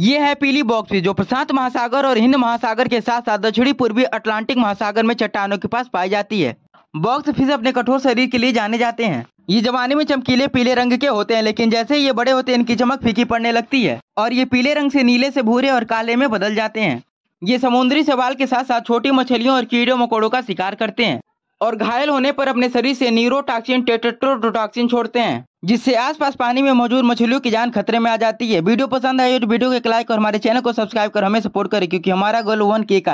ये है पीली बॉक्स जो प्रशांत महासागर और हिंद महासागर के साथ साथ दक्षिणी पूर्वी अटलांटिक महासागर में चट्टानों के पास पाई जाती है बॉक्स फिश अपने कठोर शरीर के लिए जाने जाते हैं ये जमाने में चमकीले पीले रंग के होते हैं लेकिन जैसे ये बड़े होते हैं इनकी चमक फीकी पड़ने लगती है और ये पीले रंग से नीले से भूरे और काले में बदल जाते हैं ये समुद्री सवाल के साथ साथ छोटी मछलियों और कीड़ों मकोड़ों का शिकार करते हैं और घायल होने पर अपने शरीर से न्यूरोटॉक्सिन टेट्रोटोटॉक्सिन छोड़ते हैं जिससे आसपास पानी में मौजूद मछलियों की जान खतरे में आ जाती है वीडियो पसंद आए तो वीडियो को एक लाइक और हमारे चैनल को सब्सक्राइब कर हमें सपोर्ट करें क्योंकि हमारा गोल वन के का